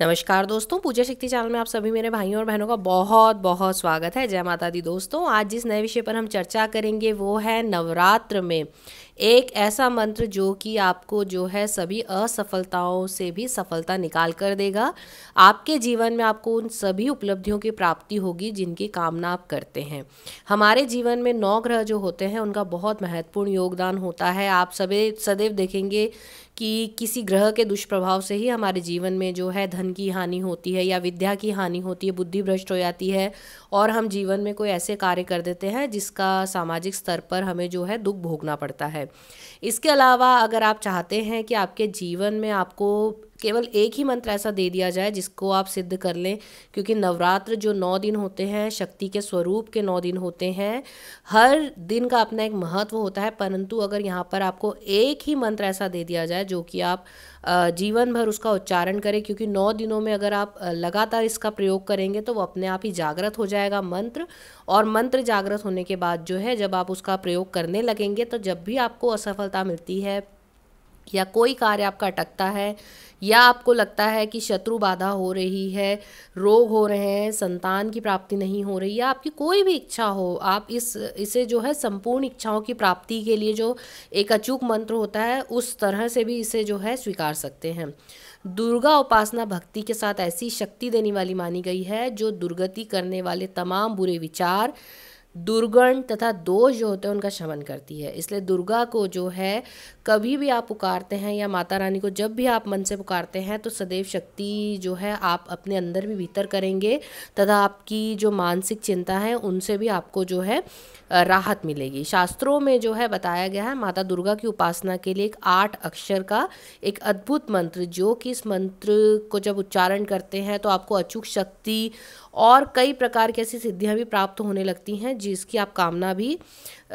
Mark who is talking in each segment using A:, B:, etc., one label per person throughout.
A: नमस्कार दोस्तों पूजा शक्ति चैनल में आप सभी मेरे भाइयों और बहनों का बहुत बहुत स्वागत है जय माता दी दोस्तों आज जिस नए विषय पर हम चर्चा करेंगे वो है नवरात्र में एक ऐसा मंत्र जो कि आपको जो है सभी असफलताओं से भी सफलता निकाल कर देगा आपके जीवन में आपको उन सभी उपलब्धियों की प्राप्ति होगी जिनकी कामना आप करते हैं हमारे जीवन में नौ ग्रह जो होते हैं उनका बहुत महत्वपूर्ण योगदान होता है आप सभी सदैव देखेंगे कि किसी ग्रह के दुष्प्रभाव से ही हमारे जीवन में जो है धन की हानि होती है या विद्या की हानि होती है बुद्धि भ्रष्ट हो जाती है और हम जीवन में कोई ऐसे कार्य कर देते हैं जिसका सामाजिक स्तर पर हमें जो है दुख भोगना पड़ता है इसके अलावा अगर आप चाहते हैं कि आपके जीवन में आपको केवल एक ही मंत्र ऐसा दे दिया जाए जिसको आप सिद्ध कर लें क्योंकि नवरात्र जो नौ दिन होते हैं शक्ति के स्वरूप के नौ दिन होते हैं हर दिन का अपना एक महत्व होता है परंतु अगर यहाँ पर आपको एक ही मंत्र ऐसा दे दिया जाए जो कि आप जीवन भर उसका उच्चारण करें क्योंकि नौ दिनों में अगर आप लगातार इसका प्रयोग करेंगे तो वो अपने आप ही जागृत हो जाएगा मंत्र और मंत्र जागृत होने के बाद जो है जब आप उसका प्रयोग करने लगेंगे तो जब भी आपको असफलता मिलती है या कोई कार्य आपका अटकता है या आपको लगता है कि शत्रु बाधा हो रही है रोग हो रहे हैं संतान की प्राप्ति नहीं हो रही या आपकी कोई भी इच्छा हो आप इस इसे जो है संपूर्ण इच्छाओं की प्राप्ति के लिए जो एक अचूक मंत्र होता है उस तरह से भी इसे जो है स्वीकार सकते हैं दुर्गा उपासना भक्ति के साथ ऐसी शक्ति देने वाली मानी गई है जो दुर्गति करने वाले तमाम बुरे विचार दुर्गण तथा दोष जो होते हैं उनका शमन करती है इसलिए दुर्गा को जो है कभी भी आप पुकारते हैं या माता रानी को जब भी आप मन से पुकारते हैं तो सदैव शक्ति जो है आप अपने अंदर भी भीतर करेंगे तथा आपकी जो मानसिक चिंता है उनसे भी आपको जो है राहत मिलेगी शास्त्रों में जो है बताया गया है माता दुर्गा की उपासना के लिए एक आठ अक्षर का एक अद्भुत मंत्र जो कि इस मंत्र को जब उच्चारण करते हैं तो आपको अचूक शक्ति और कई प्रकार की ऐसी सिद्धियाँ भी प्राप्त होने लगती हैं जिसकी आप कामना भी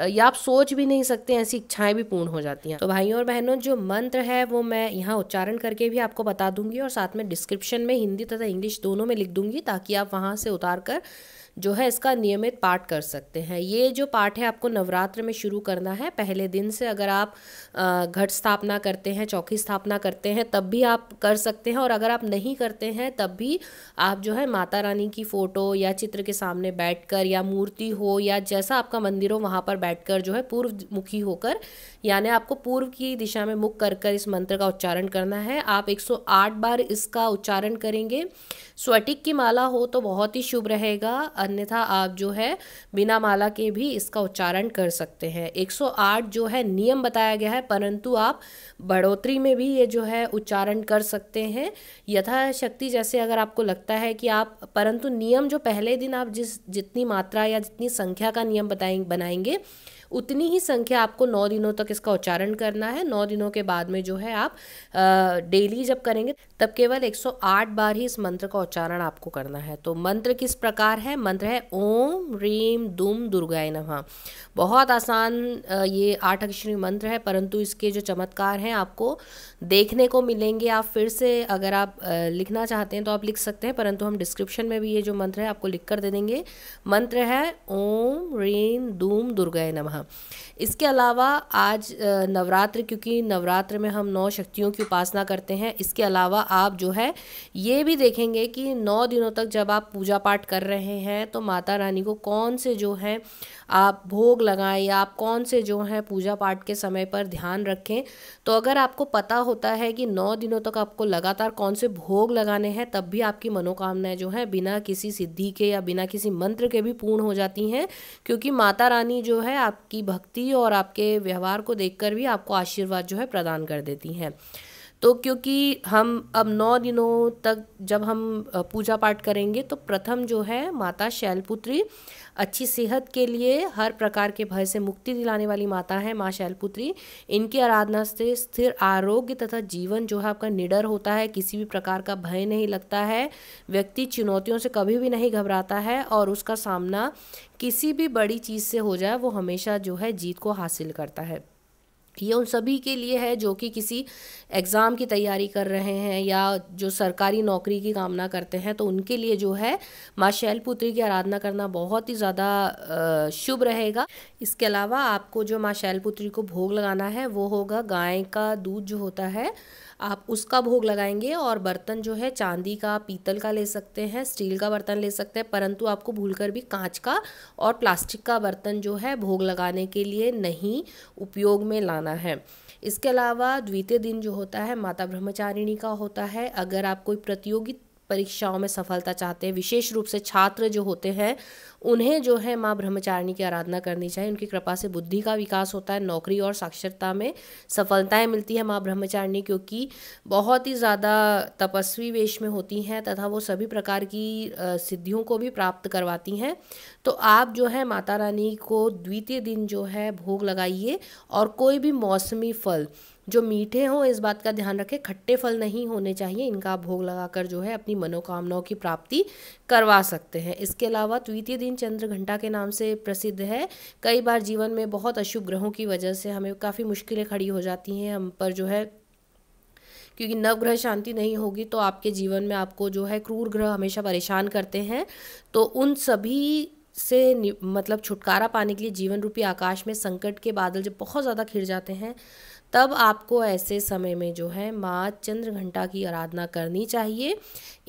A: या आप सोच भी नहीं सकते ऐसी इच्छाएं भी पूर्ण हो जाती हैं तो भाई भाइयों और बहनों जो मंत्र है वो मैं यहाँ उच्चारण करके भी आपको बता दूंगी और साथ में डिस्क्रिप्शन में हिंदी तथा इंग्लिश दोनों में लिख दूंगी ताकि आप वहाँ से उतार कर जो है इसका नियमित पाठ कर सकते हैं ये जो पाठ है आपको नवरात्र में शुरू करना है पहले दिन से अगर आप घट स्थापना करते हैं चौकी स्थापना करते हैं तब भी आप कर सकते हैं और अगर आप नहीं करते हैं तब भी आप जो है माता रानी की फ़ोटो या चित्र के सामने बैठ या मूर्ति हो या जैसा आपका मंदिर हो वहाँ पर बैठ जो है पूर्व मुखी होकर यानी आपको पूर्व की दिशा में मुख कर कर इस मंत्र का उच्चारण करना है आप 108 बार इसका उच्चारण करेंगे स्वटिक की माला हो तो बहुत ही शुभ रहेगा अन्यथा आप जो है बिना माला के भी इसका उच्चारण कर सकते हैं 108 जो है नियम बताया गया है परंतु आप बढ़ोतरी में भी ये जो है उच्चारण कर सकते हैं यथाशक्ति जैसे अगर आपको लगता है कि आप परंतु नियम जो पहले दिन आप जिस जितनी मात्रा या जितनी संख्या का नियम बताएं बनाएंगे उतनी ही संख्या आपको नौ दिनों तक इसका उच्चारण करना है नौ दिनों के बाद में जो है आप डेली जब करेंगे तब केवल 108 बार ही इस मंत्र का उच्चारण आपको करना है तो मंत्र किस प्रकार है मंत्र है ओम रीम दुम दुर्गाय नमः बहुत आसान ये आठ अक्षरी मंत्र है परंतु इसके जो चमत्कार हैं आपको देखने को मिलेंगे आप फिर से अगर आप लिखना चाहते हैं तो आप लिख सकते हैं परंतु हम डिस्क्रिप्शन में भी ये जो मंत्र है आपको लिख कर दे देंगे मंत्र है ओम रीम दूम दुर्गाय नमः था हाँ। इसके अलावा आज नवरात्र क्योंकि नवरात्र में हम नौ शक्तियों की उपासना करते हैं इसके अलावा आप जो है ये भी देखेंगे कि नौ दिनों तक जब आप पूजा पाठ कर रहे हैं तो माता रानी को कौन से जो हैं आप भोग लगाएं या आप कौन से जो हैं पूजा पाठ के समय पर ध्यान रखें तो अगर आपको पता होता है कि नौ दिनों तक आपको लगातार कौन से भोग लगाने हैं तब भी आपकी मनोकामनाएं जो हैं बिना किसी सिद्धि के या बिना किसी मंत्र के भी पूर्ण हो जाती हैं क्योंकि माता रानी जो है आपकी भक्ति और आपके व्यवहार को देखकर भी आपको आशीर्वाद जो है प्रदान कर देती हैं तो क्योंकि हम अब नौ दिनों तक जब हम पूजा पाठ करेंगे तो प्रथम जो है माता शैलपुत्री अच्छी सेहत के लिए हर प्रकार के भय से मुक्ति दिलाने वाली माता है माँ शैलपुत्री इनकी आराधना से स्थिर आरोग्य तथा जीवन जो है आपका निडर होता है किसी भी प्रकार का भय नहीं लगता है व्यक्ति चुनौतियों से कभी भी नहीं घबराता है और उसका सामना किसी भी बड़ी चीज़ से हो जाए वो हमेशा जो है जीत को हासिल करता है ये उन सभी के लिए है जो कि किसी एग्ज़ाम की तैयारी कर रहे हैं या जो सरकारी नौकरी की कामना करते हैं तो उनके लिए जो है माँ शैलपुत्री की आराधना करना बहुत ही ज़्यादा शुभ रहेगा इसके अलावा आपको जो माँ शैलपुत्री को भोग लगाना है वो होगा गाय का दूध जो होता है आप उसका भोग लगाएंगे और बर्तन जो है चांदी का पीतल का ले सकते हैं स्टील का बर्तन ले सकते हैं परंतु आपको भूलकर भी कांच का और प्लास्टिक का बर्तन जो है भोग लगाने के लिए नहीं उपयोग में लाना है इसके अलावा द्वितीय दिन जो होता है माता ब्रह्मचारिणी का होता है अगर आप कोई प्रतियोगिता परीक्षाओं में सफलता चाहते हैं विशेष रूप से छात्र जो होते हैं उन्हें जो है माँ ब्रह्मचारिणी की आराधना करनी चाहिए उनकी कृपा से बुद्धि का विकास होता है नौकरी और साक्षरता में सफलताएं मिलती है माँ ब्रह्मचारिणी क्योंकि बहुत ही ज़्यादा तपस्वी वेश में होती हैं तथा वो सभी प्रकार की सिद्धियों को भी प्राप्त करवाती हैं तो आप जो है माता रानी को द्वितीय दिन जो है भोग लगाइए और कोई भी मौसमी फल जो मीठे हों इस बात का ध्यान रखें खट्टे फल नहीं होने चाहिए इनका आप भोग लगाकर जो है अपनी मनोकामनाओं की प्राप्ति करवा सकते हैं इसके अलावा द्वितीय दिन चंद्र घंटा के नाम से प्रसिद्ध है कई बार जीवन में बहुत अशुभ ग्रहों की वजह से हमें काफ़ी मुश्किलें खड़ी हो जाती हैं हम पर जो है क्योंकि नवग्रह शांति नहीं होगी तो आपके जीवन में आपको जो है क्रूर ग्रह हमेशा परेशान करते हैं तो उन सभी से मतलब छुटकारा पाने के लिए जीवन रूपी आकाश में संकट के बादल जब बहुत ज़्यादा खिर जाते हैं तब आपको ऐसे समय में जो है माँ चंद्र घंटा की आराधना करनी चाहिए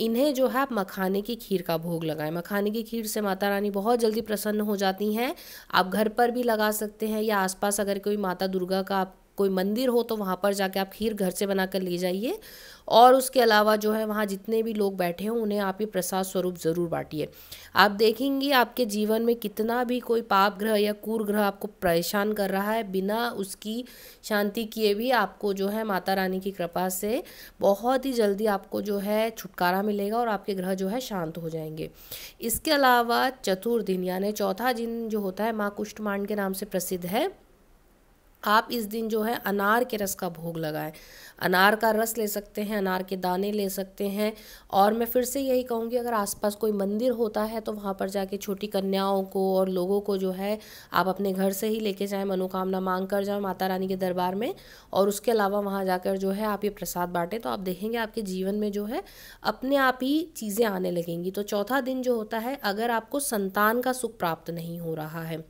A: इन्हें जो है आप मखाने की खीर का भोग लगाएं मखाने की खीर से माता रानी बहुत जल्दी प्रसन्न हो जाती हैं आप घर पर भी लगा सकते हैं या आसपास अगर कोई माता दुर्गा का आप कोई मंदिर हो तो वहाँ पर जाके आप खीर घर से बना कर ले जाइए और उसके अलावा जो है वहाँ जितने भी लोग बैठे हों उन्हें आप ये प्रसाद स्वरूप ज़रूर बांटिए आप देखेंगे आपके जीवन में कितना भी कोई पाप ग्रह या कूर ग्रह आपको परेशान कर रहा है बिना उसकी शांति किए भी आपको जो है माता रानी की कृपा से बहुत ही जल्दी आपको जो है छुटकारा मिलेगा और आपके ग्रह जो है शांत हो जाएंगे इसके अलावा चतुर्दिन यानी चौथा दिन जो होता है माँ कुष्ठमांड के नाम से प्रसिद्ध है आप इस दिन जो है अनार के रस का भोग लगाएं अनार का रस ले सकते हैं अनार के दाने ले सकते हैं और मैं फिर से यही कहूँगी अगर आसपास कोई मंदिर होता है तो वहाँ पर जाके छोटी कन्याओं को और लोगों को जो है आप अपने घर से ही लेके जाएं मनोकामना मांग कर जाएं माता रानी के दरबार में और उसके अलावा वहाँ जाकर जो है आप ये प्रसाद बांटें तो आप देखेंगे आपके जीवन में जो है अपने आप ही चीज़ें आने लगेंगी तो चौथा दिन जो होता है अगर आपको संतान का सुख प्राप्त नहीं हो रहा है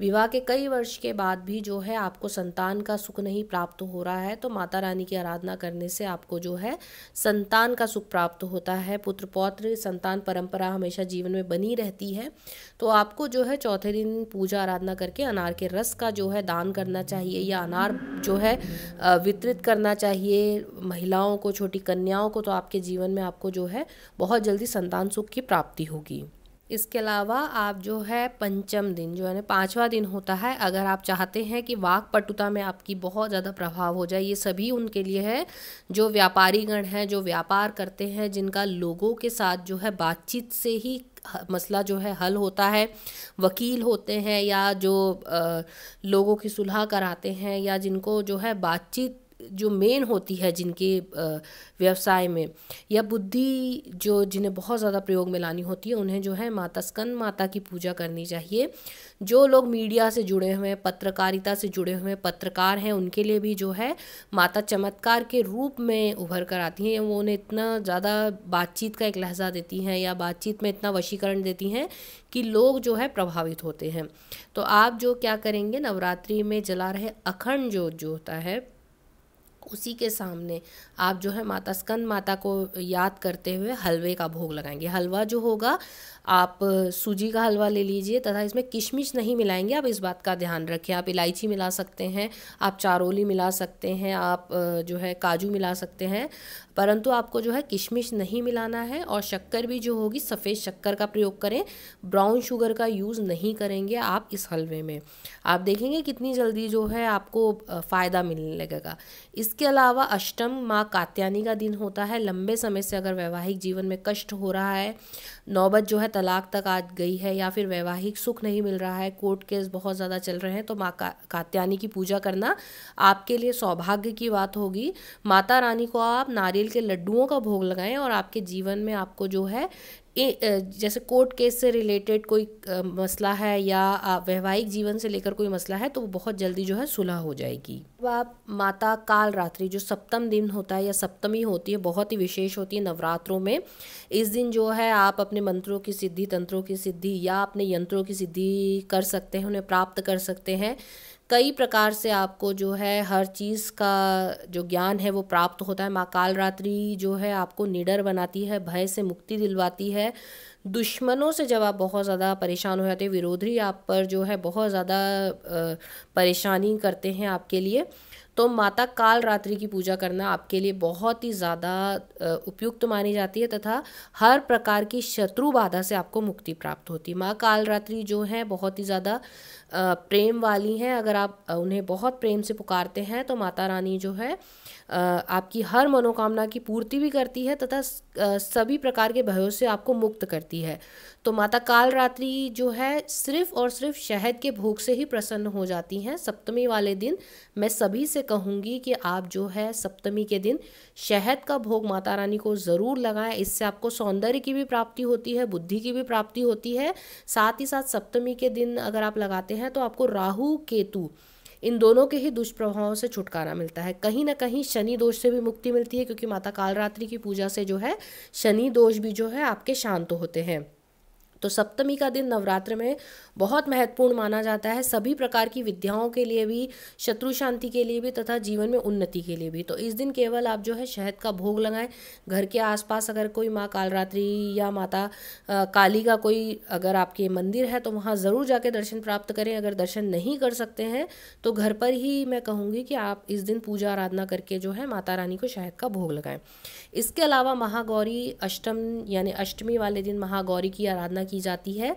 A: विवाह के कई वर्ष के बाद भी जो है आपको संतान का सुख नहीं प्राप्त हो रहा है तो माता रानी की आराधना करने से आपको जो है संतान का सुख प्राप्त होता है पुत्र पौत्र संतान परंपरा हमेशा जीवन में बनी रहती है तो आपको जो है चौथे दिन पूजा आराधना करके अनार के रस का जो है दान करना चाहिए या अनार जो है वितरित करना चाहिए महिलाओं को छोटी कन्याओं को तो आपके जीवन में आपको जो है बहुत जल्दी संतान सुख की प्राप्ति होगी इसके अलावा आप जो है पंचम दिन जो है ना पाँचवा दिन होता है अगर आप चाहते हैं कि वाक पटुता में आपकी बहुत ज़्यादा प्रभाव हो जाए ये सभी उनके लिए है जो व्यापारी गण हैं जो व्यापार करते हैं जिनका लोगों के साथ जो है बातचीत से ही मसला जो है हल होता है वकील होते हैं या जो आ, लोगों की सुलह कराते हैं या जिनको जो है बातचीत जो मेन होती है जिनके व्यवसाय में या बुद्धि जो जिन्हें बहुत ज़्यादा प्रयोग में लानी होती है उन्हें जो है माता स्कंद माता की पूजा करनी चाहिए जो लोग मीडिया से जुड़े हुए हैं पत्रकारिता से जुड़े हुए पत्रकार हैं उनके लिए भी जो है माता चमत्कार के रूप में उभर कर आती हैं वो उन्हें इतना ज़्यादा बातचीत का एक लहजा देती हैं या बातचीत में इतना वशीकरण देती हैं कि लोग जो है प्रभावित होते हैं तो आप जो क्या करेंगे नवरात्रि में जला रहे अखंड जो जो होता है उसी के सामने आप जो है माता स्कंद माता को याद करते हुए हलवे का भोग लगाएंगे हलवा जो होगा आप सूजी का हलवा ले लीजिए तथा इसमें किशमिश नहीं मिलाएंगे आप इस बात का ध्यान रखें आप इलायची मिला सकते हैं आप चारोली मिला सकते हैं आप जो है काजू मिला सकते हैं परंतु आपको जो है किशमिश नहीं मिलाना है और शक्कर भी जो होगी सफ़ेद शक्कर का प्रयोग करें ब्राउन शुगर का यूज़ नहीं करेंगे आप इस हलवे में आप देखेंगे कितनी जल्दी जो है आपको फ़ायदा मिलने लगेगा इसके अलावा अष्टम माँ कात्यानी का दिन होता है लंबे समय से अगर वैवाहिक जीवन में कष्ट हो रहा है नौबत जो है तलाक तक आ गई है या फिर वैवाहिक सुख नहीं मिल रहा है कोर्ट केस बहुत ज़्यादा चल रहे हैं तो माँ का, कात्यानी की पूजा करना आपके लिए सौभाग्य की बात होगी माता रानी को आप नारियल के लड्डुओं का भोग लगाएं और आपके जीवन में आपको जो है जैसे कोर्ट केस से रिलेटेड कोई मसला है या वैवाहिक जीवन से लेकर कोई मसला है तो वो बहुत जल्दी जो है सुलह हो जाएगी अब आप माता काल रात्रि जो सप्तम दिन होता है या सप्तमी होती है बहुत ही विशेष होती है नवरात्रों में इस दिन जो है आप अपने मंत्रों की सिद्धि तंत्रों की सिद्धि या अपने यंत्रों की सिद्धि कर सकते हैं उन्हें प्राप्त कर सकते हैं कई प्रकार से आपको जो है हर चीज़ का जो ज्ञान है वो प्राप्त होता है माँ कालरात्रि जो है आपको निडर बनाती है भय से मुक्ति दिलवाती है दुश्मनों से जब आप बहुत ज़्यादा परेशान हो जाते हैं विरोधी आप पर जो है बहुत ज़्यादा परेशानी करते हैं आपके लिए तो माता काल रात्रि की पूजा करना आपके लिए बहुत ही ज़्यादा उपयुक्त मानी जाती है तथा हर प्रकार की शत्रु बाधा से आपको मुक्ति प्राप्त होती है माँ काल रात्रि जो है बहुत ही ज़्यादा प्रेम वाली हैं अगर आप उन्हें बहुत प्रेम से पुकारते हैं तो माता रानी जो है आपकी हर मनोकामना की पूर्ति भी करती है तथा सभी प्रकार के भयों से आपको मुक्त करती है तो माता काल रात्रि जो है सिर्फ और सिर्फ शहद के भोग से ही प्रसन्न हो जाती हैं सप्तमी वाले दिन मैं सभी से कहूँगी कि आप जो है सप्तमी के दिन शहद का भोग माता रानी को ज़रूर लगाएं इससे आपको सौंदर्य की भी प्राप्ति होती है बुद्धि की भी प्राप्ति होती है साथ ही साथ सप्तमी के दिन अगर आप लगाते हैं तो आपको राहु केतु इन दोनों के ही दुष्प्रभावों से छुटकारा मिलता है कहीं ना कहीं शनि दोष से भी मुक्ति मिलती है क्योंकि माता कालरात्रि की पूजा से जो है शनि दोष भी जो है आपके शांत होते हैं तो सप्तमी का दिन नवरात्र में बहुत महत्वपूर्ण माना जाता है सभी प्रकार की विद्याओं के लिए भी शत्रु शांति के लिए भी तथा जीवन में उन्नति के लिए भी तो इस दिन केवल आप जो है शहद का भोग लगाएं घर के आसपास अगर कोई माँ कालरात्रि या माता आ, काली का कोई अगर आपके मंदिर है तो वहाँ ज़रूर जाके दर्शन प्राप्त करें अगर दर्शन नहीं कर सकते हैं तो घर पर ही मैं कहूँगी कि आप इस दिन पूजा आराधना करके जो है माता रानी को शहद का भोग लगाएं इसके अलावा महागौरी अष्टम यानी अष्टमी वाले दिन महागौरी की आराधना की जाती है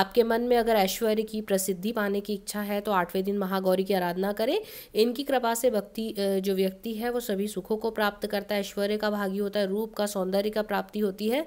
A: आपके मन में अगर ऐश्वर्य की प्रसिद्धि पाने की इच्छा है तो आठवें दिन महागौरी की आराधना करें इनकी कृपा से भक्ति जो व्यक्ति है वो सभी सुखों को प्राप्त करता है ऐश्वर्य का भागी होता है रूप का सौंदर्य का प्राप्ति होती है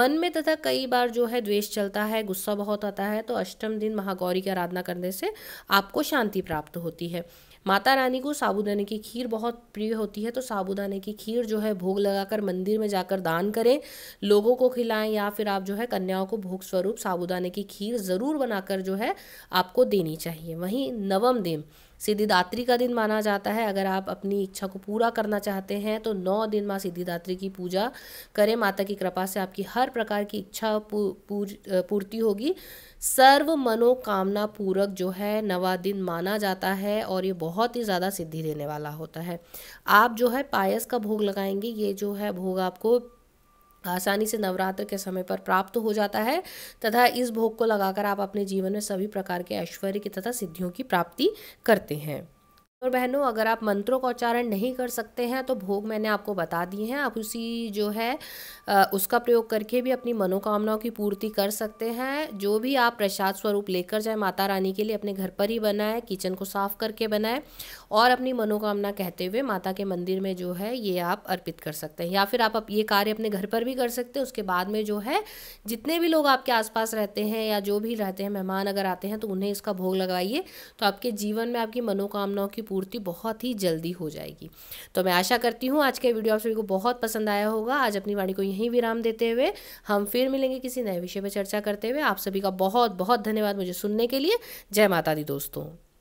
A: मन में तथा कई बार जो है द्वेष चलता है गुस्सा बहुत आता है तो अष्टम दिन महागौरी की आराधना करने से आपको शांति प्राप्त होती है माता रानी को साबूदाने की खीर बहुत प्रिय होती है तो साबूदाने की खीर जो है भोग लगाकर मंदिर में जाकर दान करें लोगों को खिलाएं या फिर आप जो है कन्याओं को भोग स्वरूप साबूदाने की खीर ज़रूर बनाकर जो है आपको देनी चाहिए वहीं नवम दिन सिद्धिदात्री का दिन माना जाता है अगर आप अपनी इच्छा को पूरा करना चाहते हैं तो नौ दिन माँ सिद्धिदात्री की पूजा करें माता की कृपा से आपकी हर प्रकार की इच्छा पूर्ति होगी सर्व मनोकामना पूरक जो है नवा दिन माना जाता है और ये बहुत ही ज़्यादा सिद्धि देने वाला होता है आप जो है पायस का भोग लगाएंगे ये जो है भोग आपको आसानी से नवरात्र के समय पर प्राप्त हो जाता है तथा इस भोग को लगाकर आप अपने जीवन में सभी प्रकार के ऐश्वर्य की तथा सिद्धियों की प्राप्ति करते हैं और बहनों अगर आप मंत्रों का उच्चारण नहीं कर सकते हैं तो भोग मैंने आपको बता दिए हैं आप उसी जो है उसका प्रयोग करके भी अपनी मनोकामनाओं की पूर्ति कर सकते हैं जो भी आप प्रसाद स्वरूप लेकर जाए माता रानी के लिए अपने घर पर ही बनाए किचन को साफ करके बनाए और अपनी मनोकामना कहते हुए माता के मंदिर में जो है ये आप अर्पित कर सकते हैं या फिर आप ये कार्य अपने घर पर भी कर सकते हैं उसके बाद में जो है जितने भी लोग आपके आसपास रहते हैं या जो भी रहते हैं मेहमान अगर आते हैं तो उन्हें इसका भोग लगाइए तो आपके जीवन में आपकी मनोकामनाओं की पूर्ति बहुत ही जल्दी हो जाएगी तो मैं आशा करती हूँ आज के वीडियो आप सभी को बहुत पसंद आया होगा आज अपनी वाणी को यहीं विराम देते हुए हम फिर मिलेंगे किसी नए विषय पर चर्चा करते हुए आप सभी का बहुत बहुत धन्यवाद मुझे सुनने के लिए जय माता दी दोस्तों